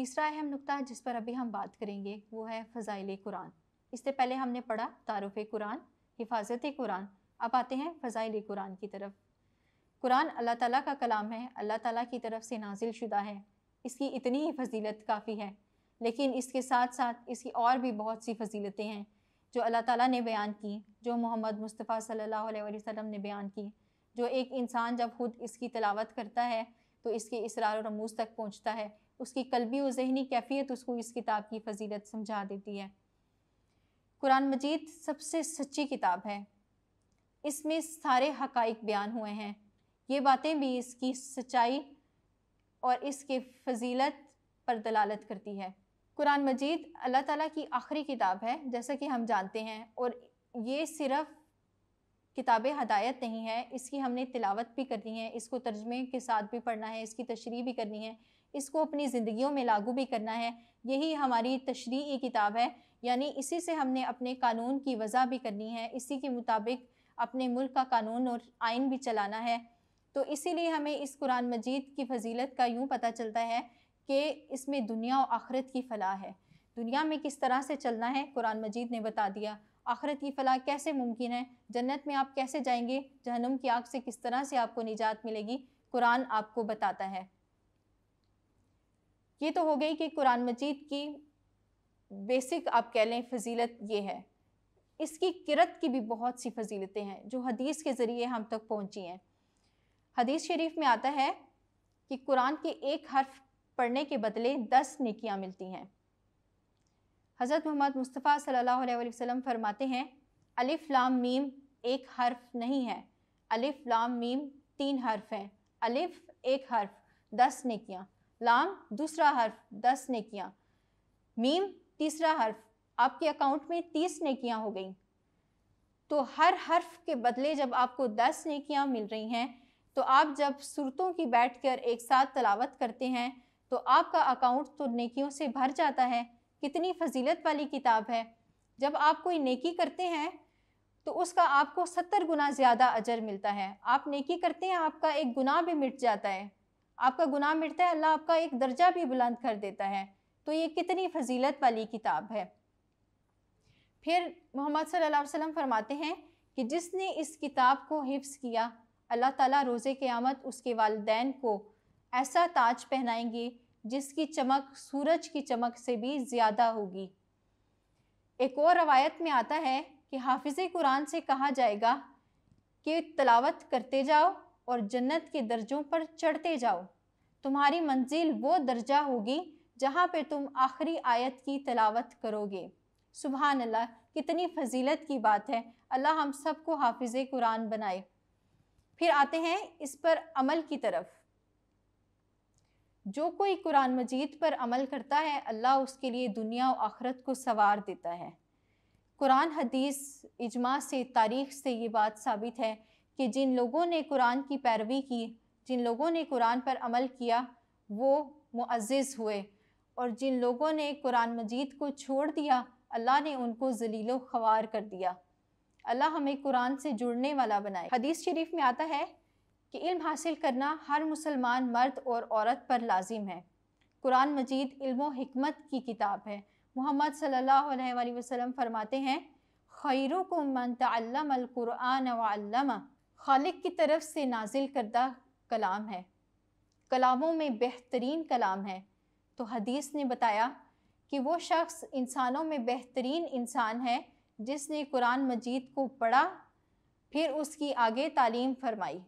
तीसरा अहम नुकता जिस पर अभी हम बात करेंगे वो है फ़ज़ाइल कुरान इससे पहले हमने पढ़ा तारफ़ कुरान हिफाजत कुरान अब आते हैं फ़ज़ाइल कुरान की तरफ कुरान अल्लाह ताला का कलाम है अल्लाह ताला की तरफ से नाजिल शुदा है इसकी इतनी ही फजीलत काफ़ी है लेकिन इसके साथ साथ इसकी और भी बहुत सी फजीलतें हैं जो अल्लाह ताला ने बयान की जो मोहम्मद मुस्तफ़ा सल्लल्लाहु अलैहि वसल्लम ने बयान की जो एक इंसान जब खुद इसकी तलावत करता है तो इसके इसरार और रमूज तक पहुँचता है उसकी कलबी और जहनी कैफियत उसको इस किताब की फजीलत समझा देती है कुरान मजीद सबसे सच्ची किताब है इसमें सारे हकाइक बयान हुए हैं ये बातें भी इसकी सच्चाई और इसके फजीलत पर दलालत करती है कुरान मजीद अल्लाह ताला की आखिरी किताब है जैसा कि हम जानते हैं और ये सिर्फ़ किताब हदायत नहीं है इसकी हमने तिलावत भी करनी है इसको तर्जमे के साथ भी पढ़ना है इसकी तशरी भी करनी है इसको अपनी ज़िंदगियों में लागू भी करना है यही हमारी तशरी किताब है यानी इसी से हमने अपने कानून की वजह भी करनी है इसी के मुताबिक अपने मुल्क का कानून और आइन भी चलाना है तो इसीलिए हमें इस कुरान मजीद की फजीलत का यूँ पता चलता है कि इसमें दुनिया और आखरत की फलाह है दुनिया में किस तरह से चलना है कुरान मजीद ने बता दिया आखरत की फलाह कैसे मुमकिन है जन्नत में आप कैसे जाएंगे जहनम की आग से किस तरह से आपको निजात मिलेगी कुरान आपको बताता है ये तो हो गई कि कुरान मजीद की बेसिक आप कह लें फजीलत ये है इसकी किरत की भी बहुत सी फजीलतें हैं जो हदीस के ज़रिए हम तक पहुँची हैं हदीस शरीफ में आता है कि कुरान के एक हर्फ पढ़ने के बदले दस निकियाँ मिलती हैं हज़रत मोहम्मद मुस्तफ़ा सल्लल्लाहु अलैहि वसल्लम फरमाते हैं अलिफ़ लाम मीम एक हर्फ नहीं है अलिफ़ लाम मीम तीन हर्फ हैं अलिफ़ एक हर्फ दस नेकियाँ लाम दूसरा हर्फ दस नेकियाँ मीम तीसरा हर्फ आपके अकाउंट में तीस नेकियाँ हो गई तो हर हर्फ के बदले जब आपको दस नेकियाँ मिल रही हैं तो आप जब सूरतों की बैठ कर एक साथ तलावत करते हैं तो आपका अकाउंट तो नेकियों से भर जाता है कितनी फजीलत वाली किताब है जब आप कोई नेकी करते हैं तो उसका आपको सत्तर गुना ज़्यादा अजर मिलता है आप नेकी करते हैं आपका एक गुनाह भी मिट जाता है आपका गुनाह मिटता है अल्लाह आपका एक दर्जा भी बुलंद कर देता है तो ये कितनी फजीलत वाली किताब है फिर मोहम्मद सल्लल्लाहु अलैहि वसल्लम फरमाते हैं कि जिसने इस किताब को हिफ्स किया अल्लाह ताला रोज़े क़यामत उसके वालदेन को ऐसा ताज पहनाएंगे जिसकी चमक सूरज की चमक से भी ज़्यादा होगी एक और रवायत में आता है कि हाफिज़ कुरान से कहा जाएगा कि तलावत करते जाओ और जन्नत के दर्जों पर चढ़ते जाओ तुम्हारी मंजिल वो दर्जा होगी जहाँ पर तुम आखिरी आयत की तलावत करोगे सुबह अल्लाह कितनी फजीलत की बात है अल्लाह हम सबको हाफिज़ कुरान बनाए फिर आते हैं इस पर अमल की तरफ जो कोई कुरान मजीद पर अमल करता है अल्लाह उसके लिए दुनिया और आखरत को सवार देता है कुरान हदीस इजमा से तारीख से ये बात साबित है कि जिन लोगों ने कुरान की पैरवी की जिन लोगों ने कुरान पर अमल किया वो मुआज़ हुए और जिन लोगों ने कुरान मजीद को छोड़ दिया अल्लाह ने उनको जलीलो ख्वार कर दिया अल्लाह हमें कुरान से जुड़ने वाला बनाए हदीस शरीफ में आता है कि इल्म हासिल करना हर मुसलमान मर्द और औरत पर लाजिम है कुरान मजीद इल्म हमत की किताब है मोहम्मद सल्ला वसलम फरमाते हैं खैर को मनतमकुरान वम खालिक की तरफ से नाजिल करदा कलाम है कलामों में बेहतरीन कलाम है तो हदीस ने बताया कि वो शख्स इंसानों में बेहतरीन इंसान है जिसने कुरान मजीद को पढ़ा फिर उसकी आगे तालीम फरमाई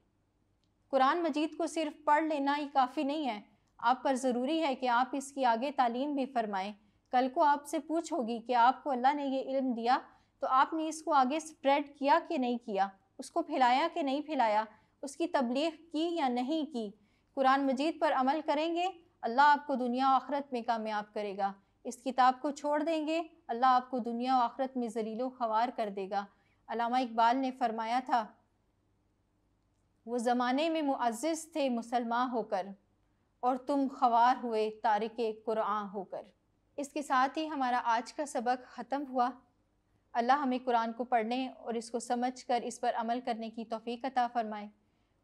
कुरान मजीद को सिर्फ पढ़ लेना ही काफ़ी नहीं है आप पर ज़रूरी है कि आप इसकी आगे तालीम भी फरमाएं कल को आपसे पूछ होगी कि आपको अल्लाह ने ये इल्म दिया तो आपने इसको आगे स्प्रेड किया कि नहीं किया उसको फैलाया कि नहीं फैलाया उसकी तबलीग की या नहीं की कुरान मजीद पर अमल करेंगे अल्लाह आपको दुनिया आखरत में कामयाब करेगा इस किताब को छोड़ देंगे अल्लाह आपको दुनिया आखरत में जलीलो खवार कर देगा अलामा इकबाल ने फरमाया था वो ज़माने में मुआज़ थे मुसलमान होकर और तुम खवार हुए तारक कुरान होकर इसके साथ ही हमारा आज का सबक ख़त्म हुआ अल्लाह हमें कुरान को पढ़ने और इसको समझ कर इस पर अमल करने की तोफ़ी अता फ़रमाए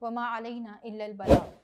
वमा अलना इल्लल बला